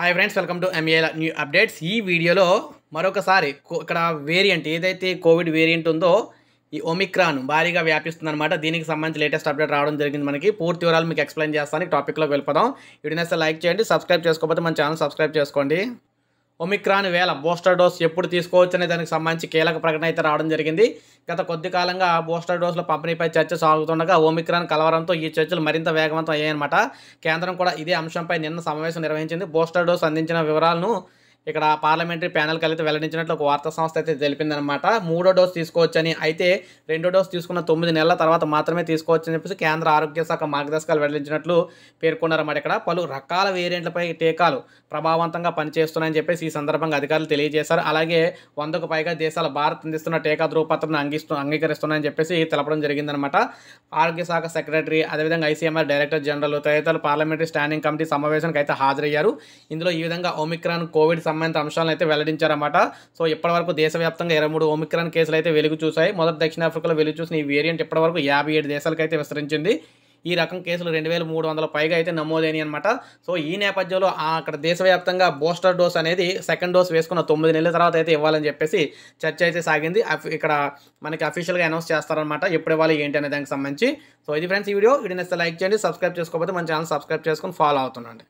hi friends welcome to ఎంఏల new updates ఈ వీడియోలో మరొకసారి ఇక్కడ వేరియంట్ ఏదైతే కోవిడ్ వేరియంట్ ఉందో ఈ ఒమిక్రాన్ భారీగా వ్యాపిస్తుందన్నమాట దీనికి సంబంధించి లేటెస్ట్ అప్డేట్ రావడం జరిగింది మనకి పూర్తి వివరాలు మీకు ఎక్స్ప్లెయిన్ చేస్తాను టాపిక్లోకి వెళ్ళిపోదాం వీడియోనేస్తే లైక్ చేయండి సబ్స్క్రైబ్ చేసుకోకపోతే మన ఛానల్ సబ్స్క్రైబ్ చేసుకోండి ఒమిక్రాన్ వేల బూస్టర్ డోస్ ఎప్పుడు తీసుకోవచ్చు అనే దానికి సంబంధించి కీలక ప్రకటన అయితే రావడం జరిగింది గత కొద్ది కాలంగా బూస్టర్ డోసుల పంపిణీపై చర్చ సాగుతుండగా ఒమిక్రాన్ కలవరంతో ఈ చర్చలు మరింత వేగవంతం అయ్యాయన్నమాట కేంద్రం కూడా ఇదే అంశంపై నిన్న సమావేశం నిర్వహించింది బూస్టర్ డోస్ అందించిన వివరాలను ఇక్కడ పార్లమెంటరీ ప్యానెల్ కలిసి వెల్లడించినట్లు ఒక వార్తా సంస్థ అయితే తెలిపిందనమాట మూడో డోస్ తీసుకోవచ్చని అయితే రెండో డోస్ తీసుకున్న తొమ్మిది నెలల తర్వాత మాత్రమే తీసుకోవచ్చని చెప్పేసి కేంద్ర ఆరోగ్య శాఖ మార్గదర్శకాలు వెల్లడించినట్లు పేర్కొన్నారన్నమాట ఇక్కడ పలు రకాల వేరియంట్లపై టీకాలు ప్రభావవంతంగా పనిచేస్తున్నాయని చెప్పేసి ఈ సందర్భంగా అధికారులు తెలియజేశారు అలాగే వందకు పైగా దేశాల భారత్ అందిస్తున్న టీకా ధృవపత్రం అంగిస్తు అంగీకరిస్తున్నాయని చెప్పేసి తెలపడం జరిగిందనమాట ఆరోగ్య శాఖ సెక్రటరీ అదేవిధంగా ఐసీఎంఆర్ డైరెక్టర్ జనరల్ తదితరులు పార్లమెంటరీ స్టాండింగ్ కమిటీ సమావేశానికి అయితే హాజరయ్యారు ఇందులో ఈ విధంగా ఒమిక్రాన్ కోవిడ్ సంబంధిత అంశాలను అయితే వెల్లడించారన్నమాట సో ఇప్పటివరకు దేశవ్యాప్తంగా ఇరవై మూడు ఒమిక్రాన్ కేసులు అయితే వెలుగు చూశాయి మొదటి దక్షిణాఫ్రికాలో వెలుగు చూసిన ఈ వేరియంట్ ఇప్పటివరకు యాభై ఏడు దేశాలకైతే విస్తరించింది ఈ రకం కేసులు రెండు వేల మూడు వందల పైగా అయితే నమోదైనవి అనమాట సో ఈ నేపథ్యంలో అక్కడ దేశవ్యాప్తంగా బూస్టర్ డోస్ అనేది సెకండ్ డోస్ వేసుకున్న తొమ్మిది నెలల తర్వాత అయితే ఇవ్వాలని చెప్పేసి చర్చ అయితే సాగింది ఇక్కడ మనకి అఫీషియల్గా అనౌన్స్ చేస్తారనమాట ఎప్పుడు ఇవ్వాలి ఏంటి అనే దానికి సంబంధించి సో ఇది ఫ్రెండ్స్ ఈ వీడియో ఇది నచ్చితే లైక్ చేయండి సబ్స్క్రైబ్ చేసుకోకపోతే మన ఛానల్ సబ్స్క్రైబ్ చేసుకుని ఫాలో అవుతుండండి